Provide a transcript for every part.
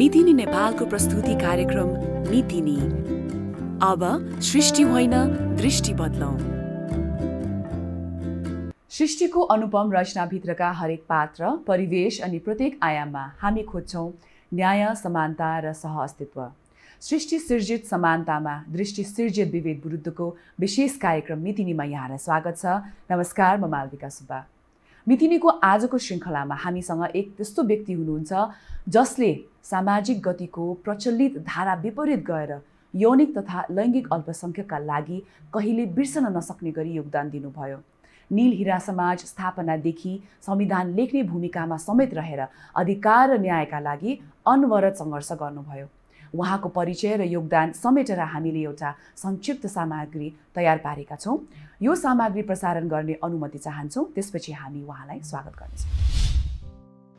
मितिनी नेपालको प्रस्तुति कार्यक्रम मितिनी अब सृष्टि होइन दृष्टि बदलौ सृष्टिको अनुपम रचनाभित्रका हरेक पात्र परिवेश अनि प्रत्येक आयाममा हामी खोज्छौँ न्याय समानता र सह अस्तित्व सृष्टि सिर्जित समानतामा दृष्टि सिर्जित विभेद विरुद्धको विशेष कार्यक्रम मितिनीमा यहाँलाई स्वागत छ नमस्कार म मालविका सुब्बा मितिनीको आजको श्रृङ्खलामा हामीसँग एक त्यस्तो व्यक्ति हुनुहुन्छ जसले सामाजिक गतिको प्रचलित धारा विपरीत गएर यौनिक तथा लैङ्गिक अल्पसङ्ख्यकका लागि कहिले बिर्सन नसक्ने गरी योगदान दिनुभयो निल हिरा समाज स्थापनादेखि संविधान लेख्ने भूमिकामा समेत रहेर अधिकार र न्यायका लागि अनवरत सङ्घर्ष गर्नुभयो उहाँको परिचय र योगदान समेटेर हामीले एउटा संक्षिप्त सामग्री तयार पारेका छौँ यो सामग्री प्रसारण गर्ने अनुमति चाहन्छौँ त्यसपछि हामी उहाँलाई स्वागत गर्नेछौँ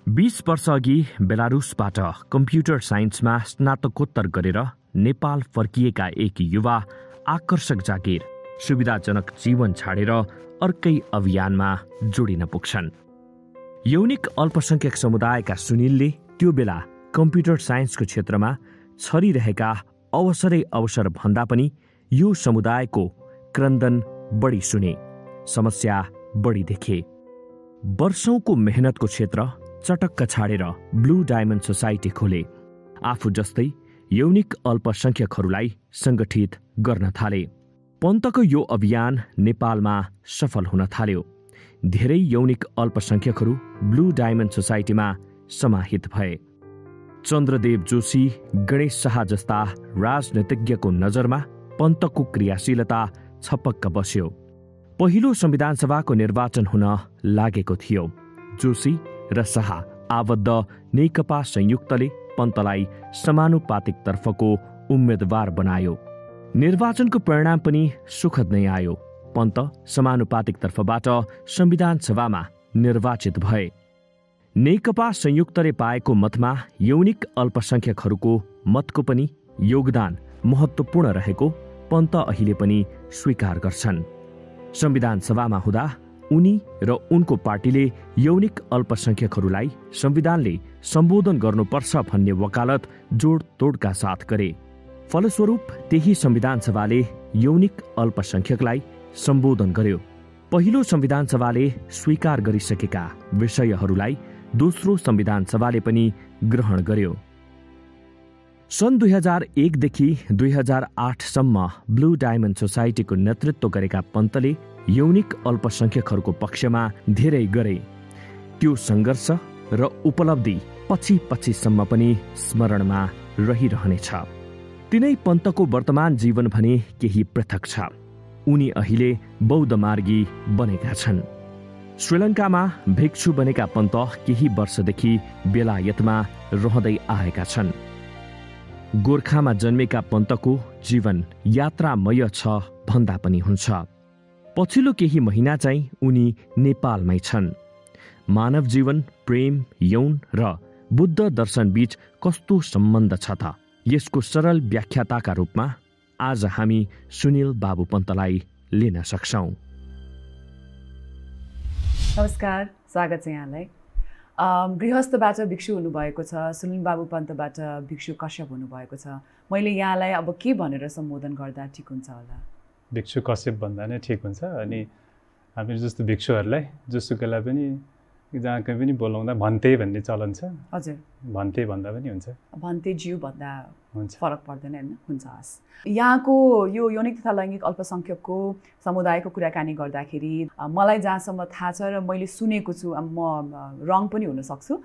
वर्ष वर्षअघि बेलारुसबाट कम्प्युटर साइन्समा स्नातकोत्तर गरेर नेपाल फर्किएका एक युवा आकर्षक जागिर सुविधाजनक जीवन छाडेर अर्कै अभियानमा जोडिन पुग्छन् यौनिक अल्पसंख्यक समुदायका सुनिलले त्यो बेला कम्प्युटर साइन्सको क्षेत्रमा छरिरहेका अवसरै अवसर भन्दा पनि यो समुदायको क्रन्दन बढी सुने समस्या बढी देखे वर्षौंको मेहनतको क्षेत्र चटक्क छाडेर ब्लू डायमन्ड सोसाइटी खोले आफू जस्तै यौनिक अल्पसङ्ख्यकहरूलाई सङ्गठित गर्न थाले पन्तको यो अभियान नेपालमा सफल हुन थाल्यो धेरै यौनिक अल्पसङ्ख्यकहरू ब्लू डायमन्ड सोसाइटीमा समाहित भए चन्द्रदेव जोशी गणेश शाह जस्ता राजनीतिज्ञको नजरमा पन्तको क्रियाशीलता छपक्क बस्यो पहिलो संविधानसभाको निर्वाचन हुन लागेको थियो जोशी र शाह आबद्ध नेकपा संयुक्तले पन्तलाई समानुपातिकतर्फको उम्मेद्वार बनायो निर्वाचनको परिणाम पनि सुखद नै आयो पन्त समानुपातिकतर्फबाट संविधान सभामा निर्वाचित भए नेकपा संयुक्तले पाएको मतमा यौनिक अल्पसङ्ख्यकहरूको मतको पनि योगदान महत्त्वपूर्ण रहेको पन्त अहिले पनि स्वीकार गर्छन् संविधान सभामा हुँदा उनी र उनको पार्टीले यौनिक अल्पसङ्ख्यकहरूलाई संविधानले सम्बोधन गर्नुपर्छ भन्ने वकालत जोडतोडका साथ गरे फलस्वरूप त्यही संविधान सभाले यौनिक अल्पसंख्यकलाई सम्बोधन गर्यो पहिलो संविधान सभाले स्वीकार गरिसकेका विषयहरूलाई दोस्रो संविधान सभाले पनि ग्रहण गर्यो सन् दुई हजार एकदेखि दुई हजार आठसम्म ब्लू डायमन्ड सोसाइटीको नेतृत्व गरेका पन्तले यौनिक अल्पसङ्ख्यकहरूको पक्षमा धेरै गरे त्यो सङ्घर्ष र उपलब्धि पछि पछिसम्म पनि स्मरणमा रहिरहनेछ तिनै पन्तको वर्तमान जीवन भने केही पृथक छ उनी अहिले बौद्ध मार्गी बनेका छन् श्रीलङ्कामा भिक्षु बनेका पन्त केही वर्षदेखि बेलायतमा रहँदै आएका छन् गोर्खामा जन्मेका पन्तको जीवन यात्रामय छ भन्दा पनि हुन्छ पछिल्लो केही महिना चाहिँ उनी नेपालमै छन् मानव जीवन प्रेम यौन र बुद्ध दर्शनबीच कस्तो सम्बन्ध छ त यसको सरल व्याख्याताका रूपमा आज हामी सुनिल बाबु पन्तलाई लिन सक्छौँ नमस्कार स्वागत छ यहाँलाई गृहस्थबाट भिक्षु हुनुभएको छ सुनिल बाबु पन्तबाट भिक्षु कश्यप हुनुभएको छ मैले यहाँलाई अब के भनेर सम्बोधन गर्दा ठिक हुन्छ होला भिक्षु कश्यप भन्दा नै ठिक हुन्छ अनि हामी जस्तो भिक्षुहरूलाई जोसुकैलाई पनि जहाँ कहीँ पनि बोलाउँदा भन्ते भन्ने चलन छ हजुर भन्ते भन्दा पनि हुन्छ भन्ते जिउ भन्दा हुन्छ फरक पर्दैन होइन हुन्छ हस् यहाँको यो यौनिक तथा लैङ्गिक अल्पसङ्ख्यकको समुदायको कुराकानी गर्दाखेरि मलाई जहाँसम्म थाहा छ र मैले सुनेको छु म रङ पनि हुनसक्छु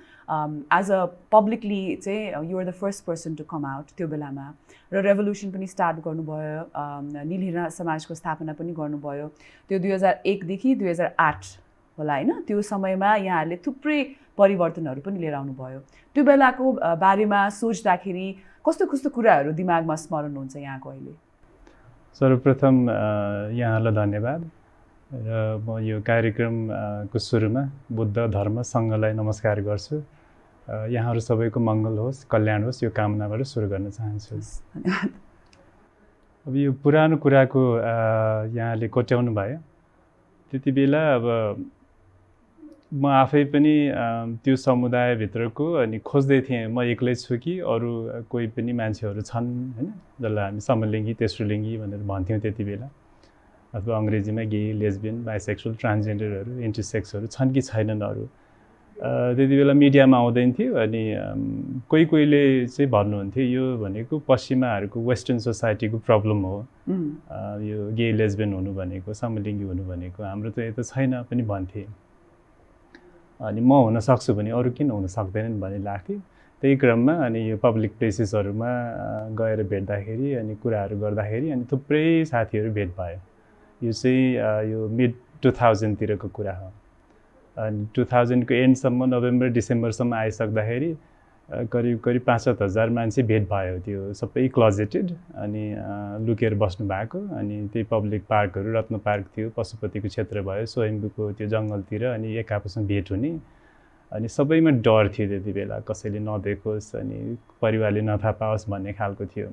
एज अ पब्लिकली चाहिँ you're the first person to come out त्यो बेलामा र रेभोल्युसन पनि स्टार्ट गर्नुभयो निलिना समाजको स्थापना पनि गर्नुभयो त्यो दुई हजार एकदेखि दुई हजार आठ होला होइन त्यो समयमा यहाँहरूले थुप्रै परिवर्तनहरू पनि लिएर आउनुभयो त्यो बेलाको बारेमा सोच्दाखेरि कस्तो कस्तो कुराहरू दिमागमा स्मरण हुन्छ यहाँको अहिले सर्वप्रथम यहाँहरूलाई धन्यवाद र म यो कार्यक्रमको सुरुमा बुद्ध धर्म सङ्घलाई नमस्कार गर्छु यहाँहरू सबैको मङ्गल होस् कल्याण होस् यो कामनाबाट सुरु गर्न चाहन्छु अब यो पुरानो कुराको यहाँले कोट्याउनु भयो त्यति बेला अब म आफै पनि त्यो समुदायभित्रको अनि खोज्दै थिएँ म एक्लै छु कि अरू कोही पनि मान्छेहरू छन् होइन जसलाई हामी समलिङ्गी तेस्रो लिङ्गी भनेर भन्थ्यौँ त्यति बेला अथवा अङ्ग्रेजीमा गे लेस्बियन बाइसेक्सुअल ट्रान्सजेन्डरहरू इन्टरसेक्सहरू छन् कि छैनन् अरू त्यति बेला मिडियामा आउँदैन थियो अनि कोही कोहीले चाहिँ भन्नुहुन्थ्यो यो भनेको पश्चिमाहरूको वेस्टर्न सोसाइटीको प्रब्लम हो यो गे लेस्बियन हुनु भनेको समलिङ्गी हुनु भनेको हाम्रो त यता छैन पनि भन्थेँ अनि म हुनसक्छु भने अरू किन हुन सक्दैनन् भन्ने लाग्थेँ त्यही क्रममा अनि यो पब्लिक प्लेसेसहरूमा गएर भेट्दाखेरि अनि कुराहरू गर्दाखेरि अनि थुप्रै साथीहरू भेट भयो यो चाहिँ यो मिड टु थाउजन्डतिरको कुरा हो अनि टु थाउजन्डको एन्डसम्म नोभेम्बर डिसेम्बरसम्म आइसक्दाखेरि करिब करिब पाँच सात हजार मान्छे भेट भयो त्यो सबै क्लजेटेड अनि लुकेर बस्नु भएको अनि त्यही पब्लिक पार्कहरू रत्न पार्क थियो पशुपतिको क्षेत्र भयो स्वयम्भूको त्यो जङ्गलतिर अनि एक आपसमा भेट हुने अनि सबैमा डर थियो त्यति बेला कसैले नदेखोस् अनि परिवारले नथा पाओस् भन्ने खालको थियो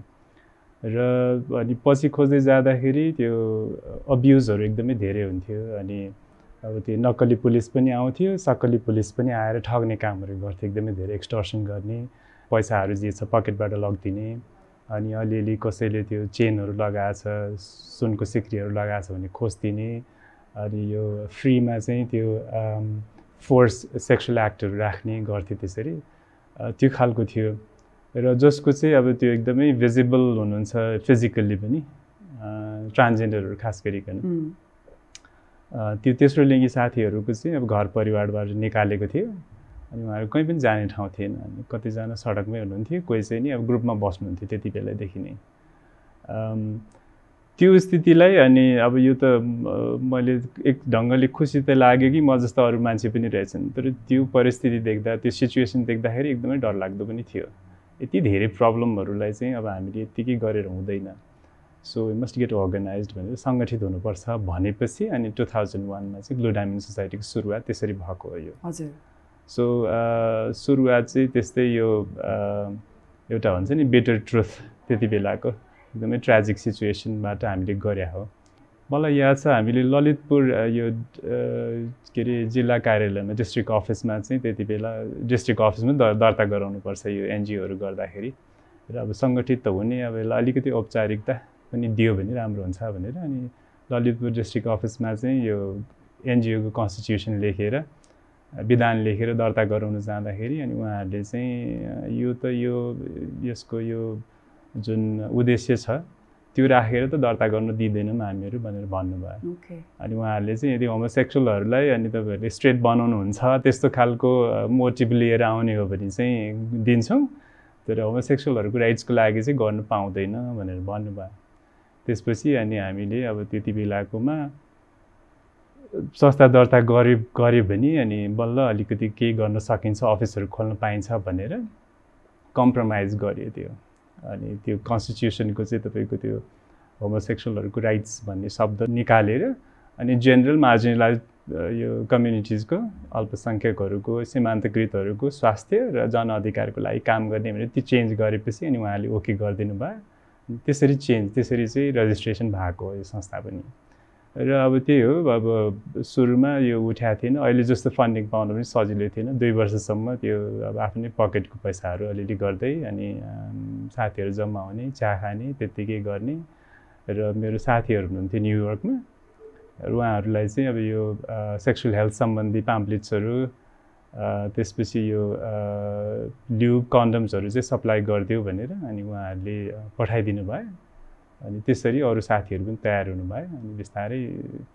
र अनि पछि खोज्दै जाँदाखेरि त्यो अब्युजहरू एकदमै धेरै हुन्थ्यो अनि अब त्यो नक्कली पुलिस पनि आउँथ्यो सक्कली पुलिस पनि आएर ठग्ने कामहरू गर्थ्यो एकदमै धेरै एक्सटर्सन गर्ने पैसाहरू जे छ पकेटबाट लगिदिने अनि अलिअलि कसैले त्यो चेनहरू लगाएछ सुनको सिक्रीहरू लगाएछ भने खोजिदिने अनि यो फ्रीमा चाहिँ त्यो फोर्स सेक्सुअल एक्टहरू राख्ने गर्थ्यो त्यसरी त्यो खालको थियो र जसको चाहिँ अब त्यो एकदमै भिजिबल हुनुहुन्छ फिजिकल्ली पनि ट्रान्सजेन्डरहरू खास गरिकन त्यो तेस्रो लिङ्गी साथीहरूको चाहिँ अब घर परिवारबाट निकालेको थियो अनि उहाँहरू कहीँ पनि जाने ठाउँ थिएन अनि कतिजना सडकमै हुनुहुन्थ्यो कोही चाहिँ नि अब ग्रुपमा बस्नुहुन्थ्यो त्यति बेलादेखि नै त्यो स्थितिलाई अनि अब यो त मैले एक ढङ्गले खुसी त लाग्यो कि म जस्तो अरू मान्छे पनि रहेछन् तर त्यो परिस्थिति देख्दा त्यो सिचुएसन देख्दाखेरि एकदमै डरलाग्दो पनि थियो यति धेरै प्रब्लमहरूलाई चाहिँ अब हामीले यत्तिकै गरेर हुँदैन so you must get organise भनेर सङ्गठित हुनुपर्छ भनेपछि अनि टु थाउजन्ड वानमा चाहिँ ग्लो डायमन्ड सोसाइटीको सुरुवात त्यसरी भएको हो यो हजुर सो सुरुवात चाहिँ त्यस्तै यो एउटा हुन्छ नि बेटर ट्रुथ त्यति बेलाको एकदमै ट्राजिक सिचुएसनबाट हामीले गरे हो मलाई याद छ हामीले ललितपुर यो के अरे जिल्ला कार्यालयमा डिस्ट्रिक्ट अफिसमा चाहिँ त्यति बेला डिस्ट्रिक्ट अफिसमा द दर्ता गराउनुपर्छ यो एनजिओहरू गर्दाखेरि र अब सङ्गठित त हुने अब यसलाई अलिकति औपचारिकता पनि दियो भने राम्रो हुन्छ भनेर अनि ललितपुर डिस्ट्रिक्ट अफिसमा चाहिँ यो एनजिओको कन्स्टिट्युसन लेखेर विधान लेखेर दर्ता गराउनु जाँदाखेरि अनि उहाँहरूले चाहिँ यो त यो यसको यो जुन उद्देश्य छ त्यो राखेर त दर्ता गर्नु दिँदैनौँ हामीहरू भनेर भन्नुभयो अनि उहाँहरूले चाहिँ यदि होमोसेक्सुअलहरूलाई अनि तपाईँहरूले स्ट्रेट बनाउनुहुन्छ त्यस्तो खालको मोटिभ लिएर आउने हो भने चाहिँ दिन्छौँ तर होमोसेक्सुअलहरूको राइट्सको लागि चाहिँ गर्नु पाउँदैन भनेर भन्नुभयो त्यसपछि अनि हामीले अब त्यति बेलाकोमा संस्था दर्ता गरे गऱ्यो भने अनि बल्ल अलिकति केही गर्न सकिन्छ अफिसहरू खोल्न पाइन्छ भनेर कम्प्रोमाइज गरियो त्यो अनि त्यो कन्स्टिट्युसनको चाहिँ तपाईँको त्यो होमोसेक्सुअलहरूको राइट्स भन्ने शब्द निकालेर अनि जेनरल मार्जिनलाइज यो कम्युनिटिजको अल्पसङ्ख्यकहरूको सीमान्तकृतहरूको स्वास्थ्य र जनअधिकारको लागि काम गर्ने भनेर त्यो चेन्ज गरेपछि अनि उहाँले ओके गरिदिनु भयो त्यसरी चेन्ज त्यसरी चाहिँ रजिस्ट्रेसन भएको यो संस्था पनि र अब त्यही हो अब सुरुमा यो उठाएको थिएन अहिले जस्तो फन्डिङ पाउन पनि सजिलो थिएन दुई वर्षसम्म त्यो अब आफ्नै पकेटको पैसाहरू अलिअलि गर्दै अनि साथीहरू जम्मा हुने चिया खाने त्यत्तिकै गर्ने र मेरो साथीहरू हुनुहुन्थ्यो न्युयोर्कमा उहाँहरूलाई चाहिँ अब यो सेक्सुअल हेल्थ सम्बन्धी पाम्प्लेट्सहरू त्यसपछि यो ल्युब कन्डम्सहरू चाहिँ सप्लाई गरिदियो भनेर अनि उहाँहरूले पठाइदिनु भयो अनि त्यसरी अरू साथीहरू पनि तयार हुनुभयो अनि बिस्तारै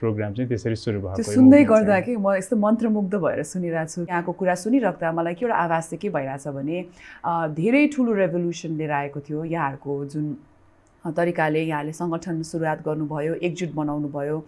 प्रोग्राम चाहिँ त्यसरी सुरु भयो सुन्दै गर्दा के म यस्तो मन्त्रमुग्ध भएर सुनिरहेको छु यहाँको कुरा सुनिराख्दा मलाई के एउटा आवाज चाहिँ के भइरहेछ भने धेरै ठुलो रेभोल्युसन लिएर आएको थियो यहाँहरूको जुन तरिकाले यहाँले सङ्गठन सुरुवात गर्नुभयो एकजुट बनाउनु भयो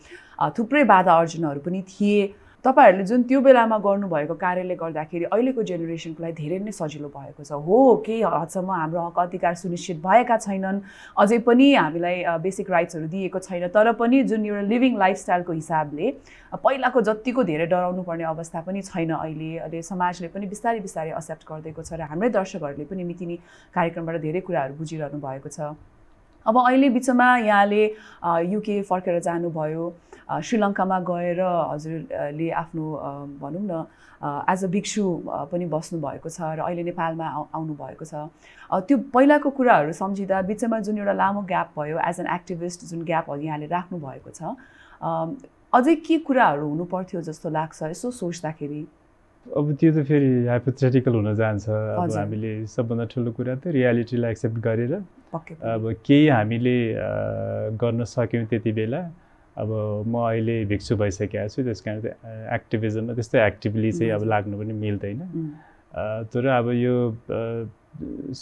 थुप्रै बाधा अर्जनहरू पनि थिए तपाईँहरूले जुन त्यो बेलामा गर्नुभएको कार्यले गर्दाखेरि अहिलेको जेनेरेसनको लागि धेरै नै सजिलो भएको छ हो केही हदसम्म हाम्रो हक अधिकार सुनिश्चित भएका छैनन् अझै पनि हामीलाई बेसिक राइट्सहरू दिएको छैन तर पनि जुन एउटा लिभिङ लाइफस्टाइलको हिसाबले पहिलाको जतिको धेरै डराउनु पर्ने अवस्था पनि छैन अहिले अहिले समाजले पनि बिस्तारै बिस्तारै एक्सेप्ट गरिदिएको छ र हाम्रै दर्शकहरूले पनि मितिनी कार्यक्रमबाट धेरै कुराहरू बुझिरहनु भएको छ अब अहिले बिचमा यहाँले युके फर्केर जानुभयो श्रीलङ्कामा गएर हजुरले आफ्नो भनौँ न एज अ भिक्षु पनि बस्नुभएको छ र अहिले नेपालमा आउनुभएको छ त्यो पहिलाको कुराहरू सम्झिँदा बिचमा जुन एउटा लामो ग्याप भयो एज एन एक्टिभिस्ट जुन ग्याप यहाँले राख्नुभएको छ अझै के कुराहरू हुनुपर्थ्यो जस्तो लाग्छ यसो सोच्दाखेरि अब त्यो त फेरि हाइपोथेटिकल हुन जान्छ अब हामीले सबभन्दा ठुलो कुरा त रियालिटीलाई एक्सेप्ट गरेर अब केही हामीले गर्न सक्यौँ त्यति बेला अब म अहिले भिक्षु भइसकेको छु त्यस कारण एक्टिभिजममा त्यस्तो एक्टिभली चाहिँ अब लाग्नु पनि मिल्दैन तर अब यो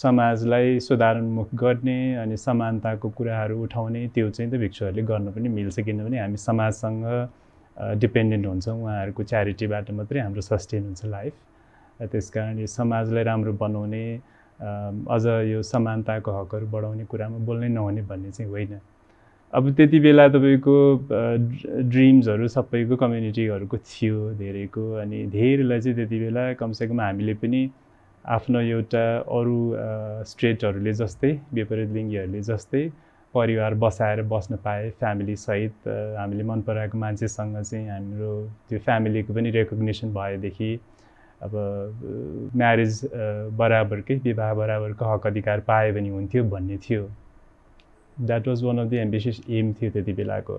समाजलाई सुधारोन्मुख गर्ने अनि समानताको कुराहरू उठाउने त्यो चाहिँ त भिक्षुहरूले गर्न पनि मिल्छ किनभने हामी समाजसँग डिपेन्डेन्ट हुन्छ उहाँहरूको च्यारिटीबाट मात्रै हाम्रो सस्टेन हुन्छ लाइफ त्यस कारण यो समाजलाई राम्रो बनाउने अझ यो समानताको हकहरू बढाउने कुरामा बोल्नै नहुने भन्ने चाहिँ होइन अब त्यति बेला तपाईँको ड्रिम्सहरू सबैको कम्युनिटीहरूको थियो धेरैको अनि धेरैलाई चाहिँ त्यति बेला कमसेकम हामीले पनि आफ्नो एउटा अरू स्टेटहरूले जस्तै विपरीत लिङ्गीहरूले जस्तै परिवार बसाएर बस्न पाएँ फ्यामिलीसहित हामीले मन पराएको मान्छेसँग चाहिँ हाम्रो त्यो फ्यामिलीको पनि रेकग्नेसन भएदेखि अब म्यारेज बराबरकै विवाह बराबरको हक अधिकार पाए पनि हुन्थ्यो भन्ने थियो that was one of the ambitious aim थियो त्यति बेलाको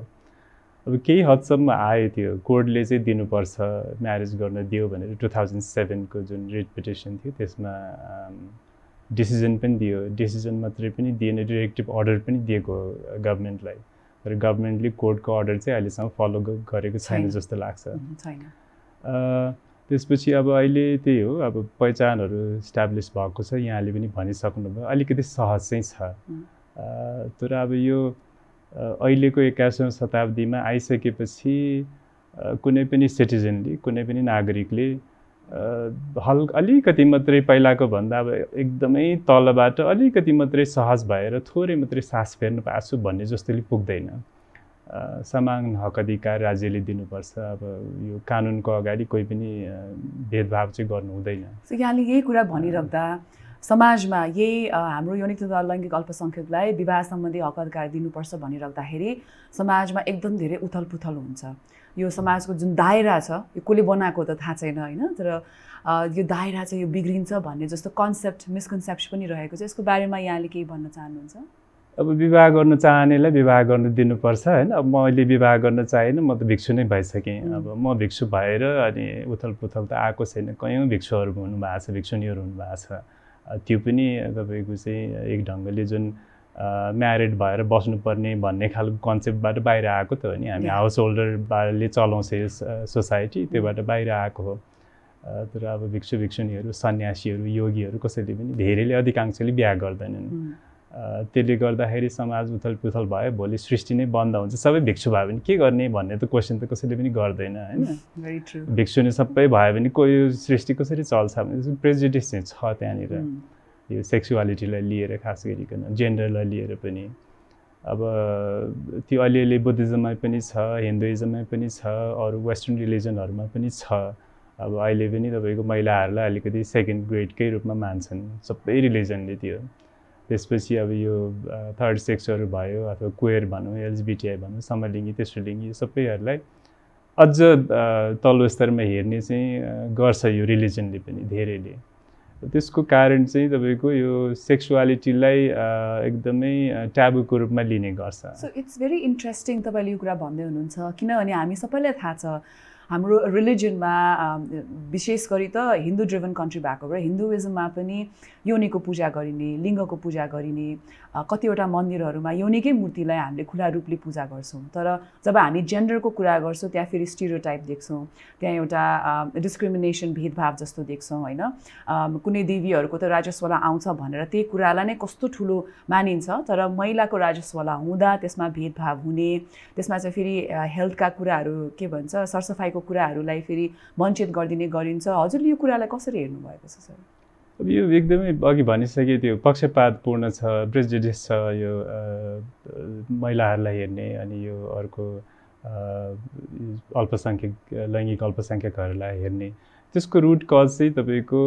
अब केही हदसम्म आयो त्यो कोर्टले चाहिँ दिनुपर्छ म्यारेज गर्न दियो भनेर टु थाउजन्ड सेभेनको जुन रिट पिटिसन थियो त्यसमा डिसिजन पनि दियो डिसिजन मात्रै पनि दिएन डिरेक्टिभ अर्डर पनि दिएको गभर्मेन्टलाई तर गभर्मेन्टले कोर्टको अर्डर चाहिँ अहिलेसम्म फलो गरेको छैन जस्तो लाग्छ छैन त्यसपछि अब अहिले त्यही हो अब पहिचानहरू इस्टाब्लिस भएको छ यहाँले पनि भनिसक्नुभयो अलिकति सहज चाहिँ छ तर अब यो अहिलेको एक्काइसौँ शताब्दीमा आइसकेपछि कुनै पनि सिटिजनले कुनै पनि नागरिकले हल्का अलिकति मात्रै पहिलाको भन्दा अब एकदमै तलबाट अलिकति मात्रै सहज भएर थोरै मात्रै सास फेर्न पाछु भन्ने जस्तोले पुग्दैन समान हक अधिकार राज्यले दिनुपर्छ अब यो कानुनको अगाडि कोही पनि भेदभाव चाहिँ गर्नु हुँदैन यहाँले यही कुरा भनिराख्दा समाजमा यही हाम्रो यौनिक तथा लैङ्गिक अल्पसङ्ख्यकलाई विवाह सम्बन्धी हक अधिकार दिनुपर्छ भनिराख्दाखेरि समाजमा एकदम धेरै उथलपुथल हुन्छ यो समाजको जुन दायरा छ यो कसले बनाएको त थाहा छैन होइन तर यो दायरा चाहिँ यो बिग्रिन्छ भन्ने जस्तो कन्सेप्ट मिसकन्सेप्ट पनि रहेको छ यसको बारेमा यहाँले केही भन्न चाहनुहुन्छ अब विवाह गर्न चाहनेलाई विवाह गर्न दिनुपर्छ होइन अब म अहिले विवाह गर्न चाहेन म त भिक्षु नै भइसकेँ अब म भिक्षु भएर अनि उथल पुथल त आएको छैन कयौँ भिक्षुहरू हुनुभएको छ भिक्षुनीहरू हुनुभएको छ त्यो पनि तपाईँको चाहिँ एक ढङ्गले जुन म्यारिड भएर बस्नुपर्ने भन्ने खालको कन्सेप्टबाट बाहिर आएको त हो नि हामी हाउस होल्डरले चलाउँछ सोसाइटी mm. त्योबाट बाहिर आएको हो तर अब भिक्षु भिक्षुणीहरू सन्यासीहरू योगीहरू कसैले पनि धेरैले अधिकांशले बिहा गर्दैनन् mm. त्यसले गर्दाखेरि समाज उथल पुथल भयो भोलि सृष्टि नै बन्द हुन्छ सबै भिक्षु भयो भने के गर्ने भन्ने त क्वेसन त कसैले पनि गर्दैन होइन mm. भिक्षु नै सबै भयो भने कोही सृष्टि कसरी चल्छ भने प्रेजिडिस चाहिँ छ त्यहाँनिर यो सेक्सुवालिटीलाई लिएर खास गरिकन जेन्डरलाई लिएर पनि अब त्यो अलिअलि बुद्धिज्ममा पनि छ हिन्दुइजममा पनि छ अरू वेस्टर्न रिलिजनहरूमा पनि छ अब अहिले पनि तपाईँको महिलाहरूलाई अलिकति सेकेन्ड ग्रेडकै रूपमा मान्छन् सबै रिलिजनले त्यो त्यसपछि अब यो थर्ड सेक्सहरू भयो अथवा क्वेयर भनौँ एलजिबिटिआई भनौँ समलिङ्गी तेस्रोलिङ्गी यो सबैहरूलाई अझ तल्लो स्तरमा हेर्ने चाहिँ गर्छ यो रिलिजनले पनि धेरैले त्यसको कारण चाहिँ तपाईँको यो सेक्सुवालिटीलाई एकदमै ट्याबुको रूपमा लिने गर्छ सो इट्स भेरी इन्ट्रेस्टिङ तपाईँले यो कुरा भन्दै हुनुहुन्छ किनभने हामी सबैलाई थाहा छ हाम्रो रिलिजनमा um, विशेष गरी त हिन्दू ड्रिभन कन्ट्री भएको र हिन्दुइजममा पनि योनिको पूजा गरिने लिङ्गको पूजा गरिने कतिवटा मन्दिरहरूमा योनिकै मूर्तिलाई हामीले खुला रूपले पूजा गर्छौँ तर जब हामी जेन्डरको कुरा गर्छौँ त्यहाँ फेरि स्टिरियोटाइप देख्छौँ त्यहाँ एउटा डिस्क्रिमिनेसन भेदभाव जस्तो देख्छौँ होइन कुनै देवीहरूको त राजस्वला आउँछ भनेर त्यही कुरालाई नै कस्तो ठुलो मानिन्छ तर महिलाको राजस्वला हुँदा त्यसमा भेदभाव हुने त्यसमा चाहिँ फेरि हेल्थका कुराहरू के भन्छ सरसफाइको तपाईँको कुराहरूलाई फेरि वञ्चित गरिदिने गरिन्छ हजुरले यो कुरालाई कसरी हेर्नु भएको छ सर अब यो एकदमै अघि भनिसकेँ त्यो पक्षपातपूर्ण छ प्रेजिडिस छ यो महिलाहरूलाई हेर्ने अनि यो अर्को अल्पसङ्ख्यक लैङ्गिक अल्पसङ्ख्यकहरूलाई हेर्ने त्यसको रुट कज चाहिँ तपाईँको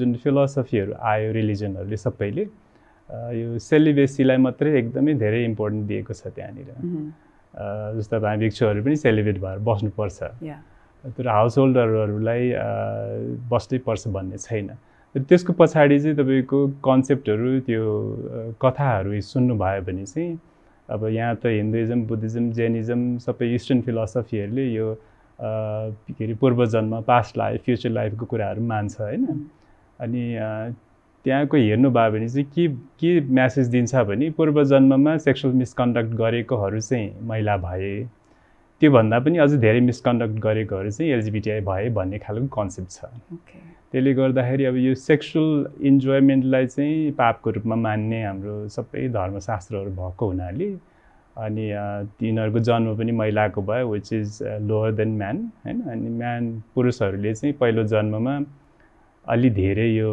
जुन फिलोसफीहरू आयो रिलिजनहरूले सबैले यो सेलिबेसीलाई मात्रै एकदमै धेरै इम्पोर्टेन्ट दिएको छ त्यहाँनिर जस्तो अब हामी भिक्षुहरू पनि सेलिब्रेट भएर बस्नुपर्छ तर हाउस होल्डरहरूलाई बस्नै पर्छ भन्ने छैन त्यसको पछाडि चाहिँ तपाईँको कन्सेप्टहरू त्यो कथाहरू सुन्नुभयो भने चाहिँ अब यहाँ त हिन्दुइजम बुद्धिज्म जेनिज्म सबै इस्टर्न फिलोसफीहरूले यो के अरे पूर्वजन्म पास्ट लाइफ फ्युचर लाइफको कुराहरू मान्छ होइन mm. अनि त्यहाँको हेर्नुभयो भने चाहिँ के के म्यासेज दिन्छ भने पूर्व जन्ममा सेक्सुअल मिसकन्डक्ट गरेकोहरू चाहिँ महिला भए त्योभन्दा पनि अझ धेरै मिसकन्डक्ट गरेकोहरू चाहिँ एलजिबिटिआई भए भन्ने खालको कन्सेप्ट छ त्यसले गर्दाखेरि अब यो सेक्सुअल इन्जोयमेन्टलाई चाहिँ पापको रूपमा मान्ने हाम्रो सबै धर्मशास्त्रहरू भएको हुनाले अनि तिनीहरूको जन्म पनि महिलाको भयो which is lower than man होइन अनि म्यान पुरुषहरूले चाहिँ पहिलो जन्ममा अलि धेरै यो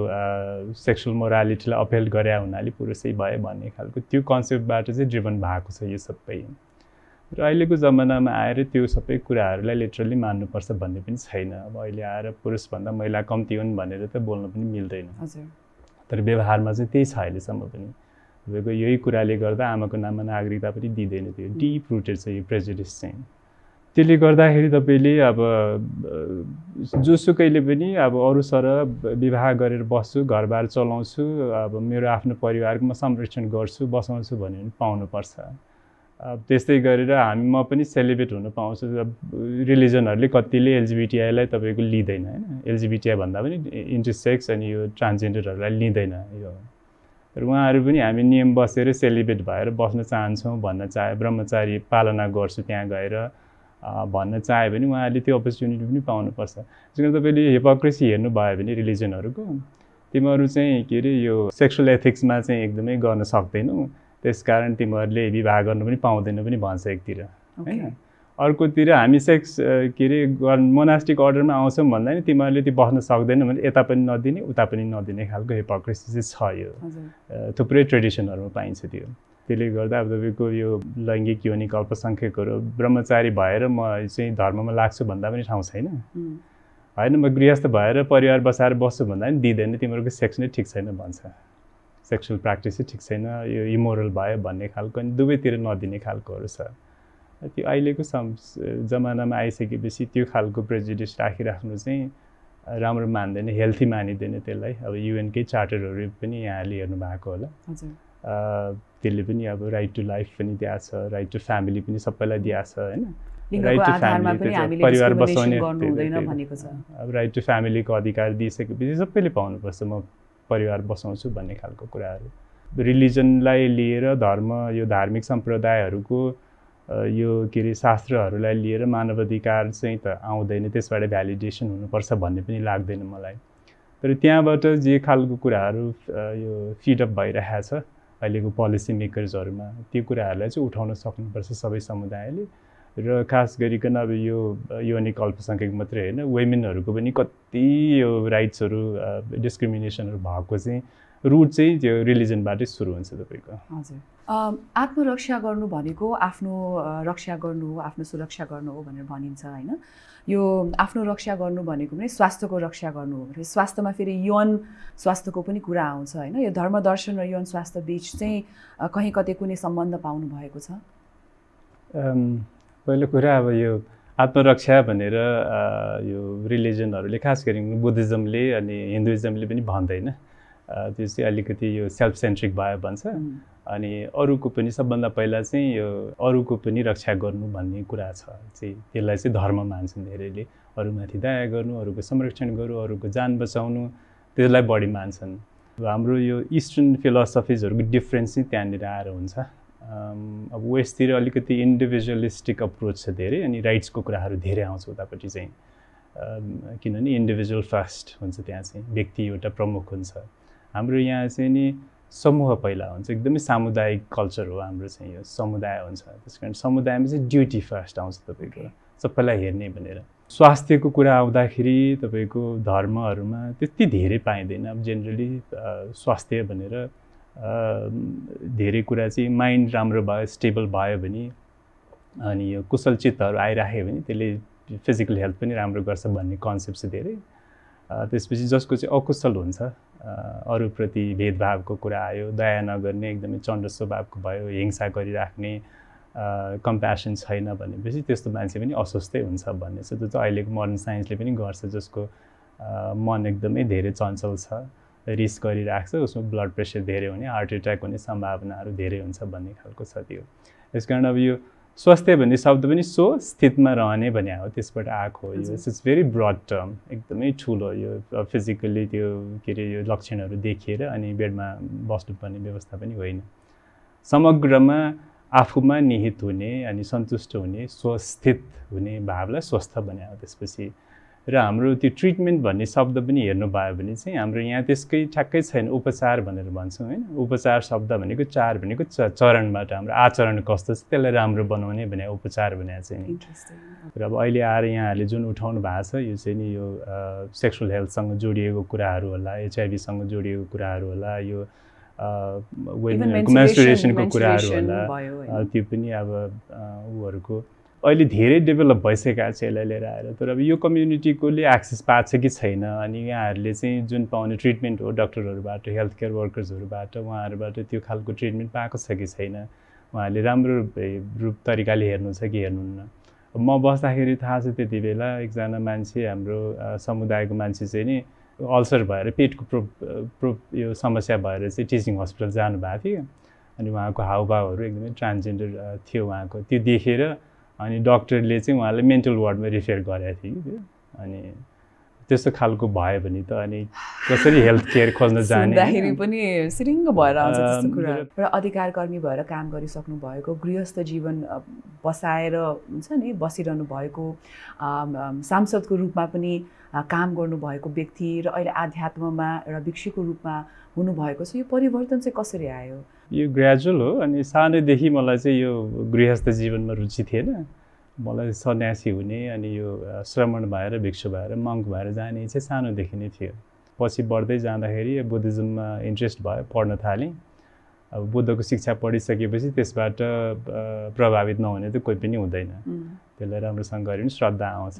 सेक्सुअल मोरालिटीलाई अपेल गरे हुनाले पुरुषै भए भन्ने खालको त्यो कन्सेप्टबाट चाहिँ ड्रिभन भएको छ यो सबै र अहिलेको जमानामा आएर त्यो सबै कुराहरूलाई लिटरली मान्नुपर्छ भन्ने पनि छैन अब अहिले आएर पुरुषभन्दा महिला कम्ती हुन् भनेर त बोल्नु पनि मिल्दैन तर व्यवहारमा चाहिँ त्यही छ अहिलेसम्म पनि तपाईँको यही कुराले गर्दा आमाको नाममा नागरिकता पनि दिँदैन त्यो डिप रुटेड छ यो प्रेजिडिस चाहिँ त्यसले गर्दाखेरि तपाईँले अब जोसुकैले पनि अब अरूसर विवाह गरेर बस्छु घरबार चलाउँछु अब मेरो आफ्नो परिवारको म संरक्षण गर्छु बसाउँछु भन्यो भने पाउनुपर्छ अब त्यस्तै गरेर हामी म पनि सेलिब्रेट हुन पाउँछु अब रिलिजनहरूले कतिले एलजिबिटिआईलाई तपाईँको लिँदैन होइन एलजिबिटिआई भन्दा पनि इन्टरसेक्स अनि यो ट्रान्सजेन्डरहरूलाई लिँदैन यो तर उहाँहरू पनि हामी नियम बसेर सेलिब्रेट भएर बस्न चाहन्छौँ भन्न चाहे ब्रह्मचारी पालना गर्छु त्यहाँ गएर भन्न चाह्यो भने उहाँहरूले त्यो अपर्च्युनिटी पनि पाउनुपर्छ त्यस कारण तपाईँले हिपोक्रेसी हेर्नुभयो भने रिलिजनहरूको तिमीहरू चाहिँ के अरे यो सेक्सुअल एथिक्समा चाहिँ एकदमै गर्न सक्दैनौ त्यस कारण तिमीहरूले विवाह गर्नु पनि पाउँदैन पनि भन्छ एकतिर होइन अर्कोतिर हामी सेक्स के अरे मोनास्टिक अर्डरमा आउँछौँ भन्दा नि तिमीहरूले त्यो बस्न सक्दैनौ भने यता पनि नदिने उता पनि नदिने खालको हिपोक्रेसी चाहिँ छ यो थुप्रै ट्रेडिसनहरूमा पाइन्छ त्यो त्यसले गर्दा अब तपाईँको यो लैङ्गिक योनिक अल्पसङ्ख्यकहरू ब्रह्मचारी भएर म चाहिँ धर्ममा लाग्छु भन्दा पनि ठाउँ छैन होइन म गृहस्थ भएर परिवार बसाएर बस्छु भन्दा पनि दिँदैन तिमीहरूको सेक्स नै ठिक छैन भन्छ सेक्सुअल प्र्याक्टिसै ठिक छैन यो इमोरल भयो भन्ने खालको अनि दुवैतिर नदिने खालकोहरू छ त्यो अहिलेको सम जमानामा आइसकेपछि त्यो खालको प्रेजिडिस राखिराख्नु चाहिँ राम्रो मान्दैन हेल्थी मानिँदैन त्यसलाई अब युएनकै चार्टरहरू पनि यहाँले हेर्नु भएको होला हजुर त्यसले पनि अब राइट टु लाइफ पनि दिएको छ राइट टु फ्यामिली पनि सबैलाई दिएको छ होइन राइट टु फ्यामिली परिवार बसाउने अब राइट टु फ्यामिलीको अधिकार दिइसकेपछि सबैले पाउनुपर्छ म परिवार बसाउँछु भन्ने खालको कुराहरू रिलिजनलाई लिएर धर्म यो धार्मिक सम्प्रदायहरूको यो के अरे शास्त्रहरूलाई लिएर मानव अधिकार चाहिँ त आउँदैन त्यसबाट भ्यालिडेसन हुनुपर्छ भन्ने पनि लाग्दैन मलाई तर त्यहाँबाट जे खालको कुराहरू यो फिडअप छ अहिलेको पोलिसी मेकर्सहरूमा त्यो कुराहरूलाई चाहिँ उठाउन सक्नुपर्छ सबै समुदायले र खास गरिकन अब यो यौनिक अल्पसङ्ख्यक मात्रै होइन वेमेनहरूको पनि कति यो राइट्सहरू डिस्क्रिमिनेसनहरू भएको चाहिँ रुट चाहिँ त्यो रिलिजनबाटै सुरु हुन्छ तपाईँको हजुर आत्मरक्षा गर्नु भनेको आफ्नो रक्षा गर्नु हो आफ्नो सुरक्षा गर्नु हो भनेर भनिन्छ होइन यो आफ्नो रक्षा गर्नु भनेको पनि स्वास्थ्यको रक्षा गर्नु हो भने स्वास्थ्यमा फेरि यौन स्वास्थ्यको पनि कुरा आउँछ होइन यो धर्म दर्शन र यौन स्वास्थ्य बिच चाहिँ कहीँ कतै कुनै सम्बन्ध पाउनु भएको छ पहिलो कुरा अब यो आत्मरक्षा भनेर यो रिलिजनहरूले खास गरी बुद्धिज्मले अनि हिन्दुइज्मले पनि भन्दैन त्यो चाहिँ अलिकति यो सेल्फ सेन्ट्रिक भयो भन्छ अनि अरूको पनि सबभन्दा पहिला चाहिँ यो अरूको पनि रक्षा गर्नु भन्ने कुरा छ चाहिँ त्यसलाई चाहिँ धर्म मान्छन् धेरैले अरूमाथि दया गर्नु अरूको संरक्षण गर्नु अरूको जान बचाउनु त्यसलाई बढी मान्छन् हाम्रो यो इस्टर्न फिलोसफिजहरूको डिफ्रेन्स चाहिँ त्यहाँनिर आएर हुन्छ अब वेस्टतिर अलिकति इन्डिभिजुअलिस्टिक अप्रोच छ धेरै अनि राइट्सको कुराहरू धेरै आउँछ उतापट्टि चाहिँ किनभने इन्डिभिजुअल फर्स्ट हुन्छ त्यहाँ चाहिँ व्यक्ति एउटा प्रमुख हुन्छ हाम्रो यहाँ चाहिँ नि समूह पहिला हुन्छ एकदमै सामुदायिक कल्चर हो हाम्रो चाहिँ यो समुदाय हुन्छ त्यस कारण समुदायमा चाहिँ ड्युटी फर्स्ट आउँछ तपाईँको सबैलाई हेर्ने भनेर स्वास्थ्यको कुरा आउँदाखेरि तपाईँको धर्महरूमा त्यति धेरै पाइँदैन अब जेनरली स्वास्थ्य भनेर धेरै कुरा चाहिँ माइन्ड राम्रो भयो स्टेबल भयो भने अनि यो कुशल चित्तहरू आइराख्यो भने त्यसले फिजिकल हेल्थ पनि राम्रो गर्छ भन्ने कन्सेप्ट चाहिँ धेरै त्यसपछि जसको चाहिँ अकुशल हुन्छ अरूप्रति भेदभावको कुरा आयो दया नगर्ने एकदमै चण्ड स्वभावको भयो हिंसा गरिराख्ने कम्प्यासन छैन भनेपछि त्यस्तो मान्छे पनि अस्वस्थै हुन्छ भन्ने छ त्यो चाहिँ अहिलेको मर्न साइन्सले पनि गर्छ जसको मन एकदमै धेरै चञ्चल छ रिस गरिराख्छ उसमा ब्लड प्रेसर धेरै हुने हार्ट एट्याक हुने सम्भावनाहरू धेरै हुन्छ भन्ने खालको छ त्यो त्यस कारण अब यो स्वास्थ्य भन्ने शब्द पनि सो स्थितमा रहने भन्ने हो त्यसबाट आएको हो यो इट्स भेरी ब्रड टर्म एकदमै ठुलो यो फिजिकल्ली त्यो के अरे यो लक्षणहरू देखिएर अनि बेडमा बस्नुपर्ने व्यवस्था पनि होइन समग्रमा आफूमा निहित हुने अनि सन्तुष्ट हुने स्वस्थित हुने भावलाई स्वस्थ बनायो त्यसपछि र हाम्रो त्यो ट्रिटमेन्ट भन्ने शब्द पनि हेर्नु भयो भने चाहिँ हाम्रो यहाँ त्यसकै ठ्याक्कै छैन उपचार भनेर भन्छौँ होइन उपचार शब्द भनेको चार भनेको च चरणबाट हाम्रो आचरण कस्तो छ त्यसलाई राम्रो बनाउने भने उपचार भने चाहिँ नि र अब अहिले आएर यहाँहरूले जुन उठाउनु भएको छ यो चाहिँ नि यो सेक्सुअल हेल्थसँग जोडिएको कुराहरू होला एचआइभीसँग जोडिएको कुराहरू होला यो वेमेनहरूको मेन्सुरेसनको कुराहरू होला त्यो पनि अब ऊहरूको अहिले धेरै डेभलप भइसकेको छ यसलाई लिएर आएर तर अब यो कम्युनिटीकोले एक्सेस पाएको छ कि छैन अनि यहाँहरूले चाहिँ जुन पाउने ट्रिटमेन्ट हो डक्टरहरूबाट हेल्थ केयर वर्कर्सहरूबाट उहाँहरूबाट त्यो खालको ट्रिटमेन्ट पाएको छ कि छैन उहाँहरूले राम्रो रूप तरिकाले हेर्नु छ कि हेर्नुहुन्न म बस्दाखेरि थाहा छ त्यति बेला एकजना मान्छे हाम्रो समुदायको मान्छे चाहिँ नि अल्सर भएर पेटको प्रो प्रो यो समस्या भएर चाहिँ टिचिङ हस्पिटल जानुभएको थियो अनि उहाँको हाउभावहरू एकदमै ट्रान्सजेन्डर थियो उहाँको त्यो देखेर अनि डक्टरले चाहिँ उहाँलाई मेन्टल वार्डमा रिफेयर गरेको थिएँ कि अनि त्यस्तो खालको भयो भने त अनि कसरी हेल्थ केयर खोज्न जाने पनि सिरिङ्ग भएर आउँछ कुरा र अधिकार कर्मी भएर काम गरिसक्नु भएको गृहस्थ जीवन बसाएर हुन्छ नि बसिरहनु भएको सांसदको रूपमा पनि काम गर्नुभएको व्यक्ति र अहिले आध्यात्ममा एउटा भिक्षुको रूपमा हुनुभएको छ यो परिवर्तन चाहिँ कसरी आयो यो ग्रेजुअल हो अनि सानैदेखि मलाई चाहिँ यो गृहस्थ जीवनमा रुचि थिएन मलाई सन्यासी हुने अनि यो श्रमण भएर भिक्षु भएर मङ्क भएर जाने चाहिँ सानोदेखि नै थियो पछि बढ्दै जाँदाखेरि बुद्धिज्ममा इन्ट्रेस्ट भयो पढ्न थालेँ अब बुद्धको शिक्षा पढिसकेपछि त्यसबाट प्रभावित नहुने त कोही पनि हुँदैन त्यसलाई राम्रोसँग गऱ्यो भने श्रद्धा आउँछ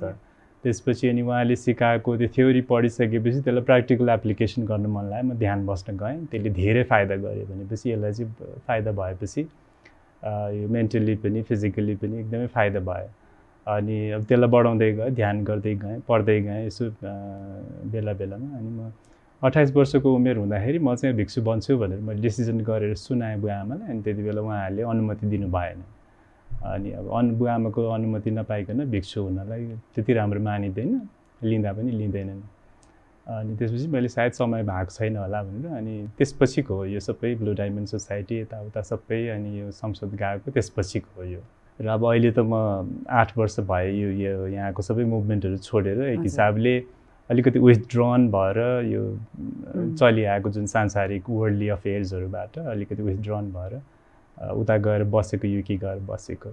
त्यसपछि अनि उहाँले सिकाएको त्यो थ्योरी पढिसकेपछि त्यसलाई प्र्याक्टिकल एप्लिकेसन गर्नु मन लाग्यो म ध्यान बस्न गएँ त्यसले धेरै फाइदा गऱ्यो भनेपछि यसलाई चाहिँ फाइदा भएपछि यो मेन्टली पनि फिजिकल्ली पनि एकदमै फाइदा भयो अनि अब त्यसलाई बढाउँदै गएँ ध्यान गर्दै गएँ पढ्दै गएँ यसो बेला बेलामा अनि म अठाइस वर्षको उमेर हुँदाखेरि म चाहिँ भिक्षु बन्छु भनेर मैले डिसिजन गरेर सुनाएँ बुवा आमालाई अनि त्यति बेला उहाँहरूले अनुमति दिनु भएन अनि अब अनु आमाको अनुमति नपाइकन भिक्षु हुनलाई त्यति राम्रो मानिँदैन लिँदा पनि लिँदैनन् अनि त्यसपछि मैले सायद समय भएको छैन होला भनेर अनि त्यसपछिको हो यो सबै ब्लु डायमन्ड सोसाइटी यताउता सबै अनि यो संसद गएको त्यसपछिको हो यो र अब अहिले त म आठ वर्ष भयो यो यो यहाँको सबै मुभमेन्टहरू छोडेर एक हिसाबले अलिकति विथड्रन भएर यो चलिआएको जुन सांसारिक वर्ल्डली अफेयर्सहरूबाट अलिकति विथड्रन भएर उता गएर बसेको युके गएर बसेको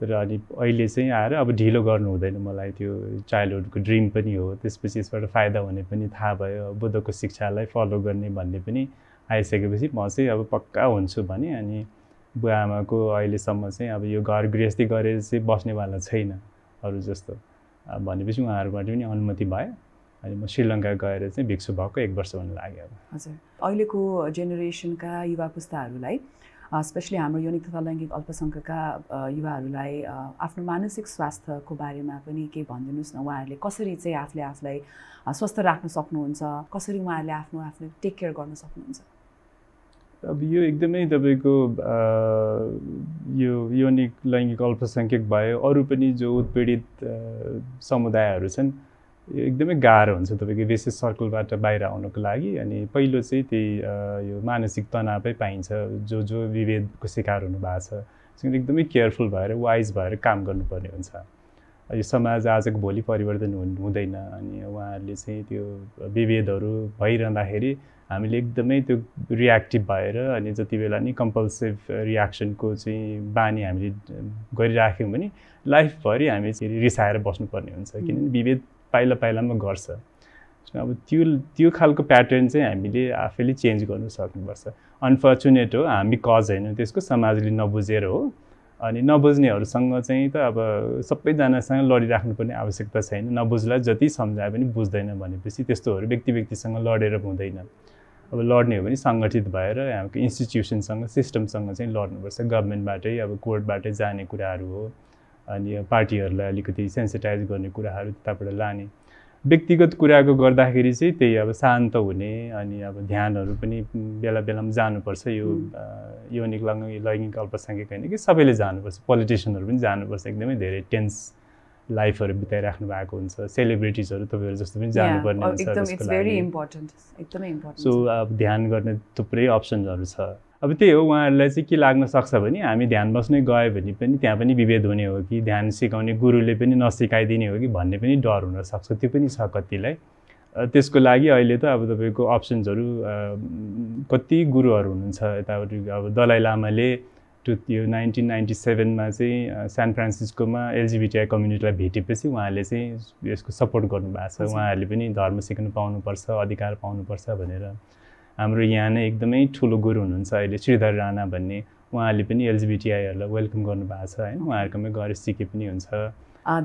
तर अनि अहिले चाहिँ आएर अब ढिलो गर्नु हुँदैन मलाई त्यो चाइल्डहुडको ड्रिम पनि हो त्यसपछि यसबाट फाइदा हुने पनि थाहा भयो बुद्धको शिक्षालाई फलो गर्ने भन्ने पनि आइसकेपछि म चाहिँ अब पक्का हुन्छु भने अनि बुवा आमाको अहिलेसम्म चाहिँ अब यो घर गृहस्थी गरेर चाहिँ बस्नेवाला छैन अरू जस्तो भनेपछि उहाँहरूबाट पनि अनुमति भयो अनि म श्रीलङ्का गएर चाहिँ भिक्षु भएको एक वर्ष हुन लाग्यो अब हजुर अहिलेको जेनेरेसनका युवा पुस्ताहरूलाई स्पेसली हाम्रो यौनिक तथा लैङ्गिक अल्पसङ्ख्यकका युवाहरूलाई आफ्नो मानसिक स्वास्थ्यको बारेमा पनि केही भनिदिनुहोस् न उहाँहरूले कसरी चाहिँ आफूले आफूलाई स्वस्थ राख्न सक्नुहुन्छ कसरी उहाँहरूले आफ्नो आफ्नो टेक केयर गर्न सक्नुहुन्छ अब यो एकदमै तपाईँको यो यौनिक लैङ्गिक अल्पसङ्ख्यक भयो अरू पनि जो उत्पीडित समुदायहरू छन् यो एकदमै गाह्रो हुन्छ तपाईँको विशेष सर्कलबाट बाहिर आउनुको लागि अनि पहिलो चाहिँ त्यही यो मानसिक तनावै पाइन्छ जो जो विभेदको सिकार हुनुभएको छ एकदमै केयरफुल भएर वाइज भएर काम गर्नुपर्ने हुन्छ यो समाज आजको भोलि परिवर्तन हुँदैन अनि उहाँहरूले चाहिँ त्यो विभेदहरू भइरहँदाखेरि हामीले एकदमै त्यो रियाक्टिभ भएर अनि जति बेला नि कम्पलसिभ रियाक्सनको चाहिँ बानी हामीले गरिराख्यौँ भने लाइफभरि हामी चाहिँ रिसाएर बस्नुपर्ने हुन्छ किनभने विभेद पाइला पाइलामा गर्छ अब त्यो त्यो खालको प्याटर्न चाहिँ हामीले आफैले चेन्ज गर्नु सक्नुपर्छ अनफर्चुनेट हो हामी कज होइन त्यसको समाजले नबुझेर हो अनि नबुझ्नेहरूसँग चाहिँ त अब सबैजनासँग लडिराख्नुपर्ने आवश्यकता छैन नबुझ्ला जति सम्झाए पनि बुझ्दैन भनेपछि त्यस्तोहरू व्यक्ति व्यक्तिसँग लडेर हुँदैन अब लड्ने हो भने सङ्गठित भएर हाम्रो इन्स्टिट्युसनसँग सिस्टमसँग चाहिँ लड्नुपर्छ गभर्मेन्टबाटै अब कोर्टबाटै जाने कुराहरू हो अनि पार्टीहरूलाई अलिकति सेन्सिटाइज गर्ने कुराहरू त्यताबाट लाने व्यक्तिगत कुराको गर्दाखेरि चाहिँ त्यही अब शान्त हुने अनि अब ध्यानहरू पनि बेला बेलामा जानुपर्छ यो यौनिक लैङ्गिक लैङ्गिक अल्पसङ्ख्यक होइन कि सबैले जानुपर्छ पोलिटिसियनहरू पनि जानुपर्छ एकदमै धेरै टेन्स लाइफहरू बिताइराख्नु भएको हुन्छ सेलिब्रिटिजहरू तपाईँहरू जस्तो पनि जानुपर्ने oh, हुन्छ सो अब ध्यान गर्ने थुप्रै अप्सनहरू छ अब त्यही हो उहाँहरूलाई चाहिँ के लाग्न सक्छ भने हामी ध्यान बस्नै गयो भने पनि त्यहाँ पनि विभेद हुने हो कि ध्यान सिकाउने गुरुले पनि नसिकाइदिने हो कि भन्ने पनि डर हुनसक्छ त्यो पनि छ कतिलाई त्यसको लागि अहिले त अब तपाईँको अप्सन्सहरू कति गुरुहरू हुनुहुन्छ यतापट्टि अब दलाइ लामाले टु यो नाइन्टिन नाइन्टी सेभेनमा चाहिँ सान फ्रान्सिस्कोमा एलजिबिटिआई कम्युनिटीलाई भेटेपछि उहाँले चाहिँ यसको सपोर्ट गर्नुभएको छ उहाँहरूले पनि धर्म सिक्नु पाउनुपर्छ अधिकार पाउनुपर्छ भनेर हाम्रो यहाँ नै एकदमै ठुलो गुरु हुनुहुन्छ अहिले श्रीधर राणा भन्ने उहाँले पनि एलजिबिटिआईहरूलाई वेलकम गर्नुभएको छ होइन उहाँहरूकोमै गएर सिके पनि हुन्छ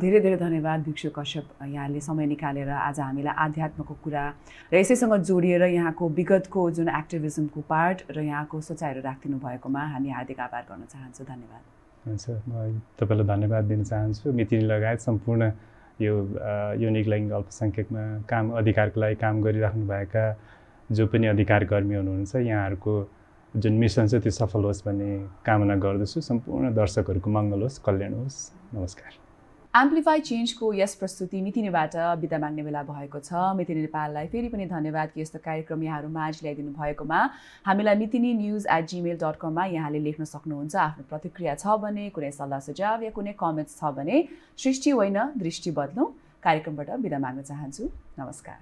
धेरै धेरै धन्यवाद भिक्षु कश्यप यहाँले समय निकालेर आज हामीलाई आध्यात्मको कुरा र यसैसँग जोडिएर यहाँको विगतको जुन एक्टिभिजमको पार्ट र यहाँको सोचाइहरू राखिदिनु भएकोमा हामी हार्दिक आभार गर्न चाहन्छु धन्यवाद हुन्छ म तपाईँलाई धन्यवाद दिन चाहन्छु मितिनी लगायत सम्पूर्ण यो युनिक लाइन अल्पसङ्ख्यकमा काम अधिकारको लागि काम गरिराख्नुभएका जो पनि अधिकार कर्मी हुनुहुन्छ यहाँहरूको जुन मिसन छ त्यो सफल होस् भन्ने कामना गर्दछु सम्पूर्ण दर्शकहरूको मङ्गल होस् कल्याण होस् नमस्कार एम्प्लिफाई चेन्जको यस प्रस्तुति मितिनीबाट बिदा माग्ने बेला भएको छ मितिनी नेपाललाई फेरि पनि धन्यवाद कि यस्तो कार्यक्रम यहाँहरू माझ ल्याइदिनु भएकोमा हामीलाई Mitini news at Gmail dot कममा यहाँले लेख्न सक्नुहुन्छ आफ्नो प्रतिक्रिया छ भने कुनै सल्लाह सुझाव या कुनै कमेन्ट्स छ भने सृष्टि होइन दृष्टि बदलौँ कार्यक्रमबाट बिदा माग्न चाहन्छु नमस्कार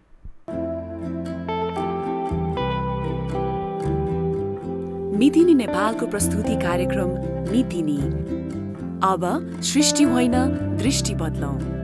मितिनी नेपालको प्रस्तुति कार्यक्रम मितिनी अब सृष्टि होइन दृष्टि बदलौँ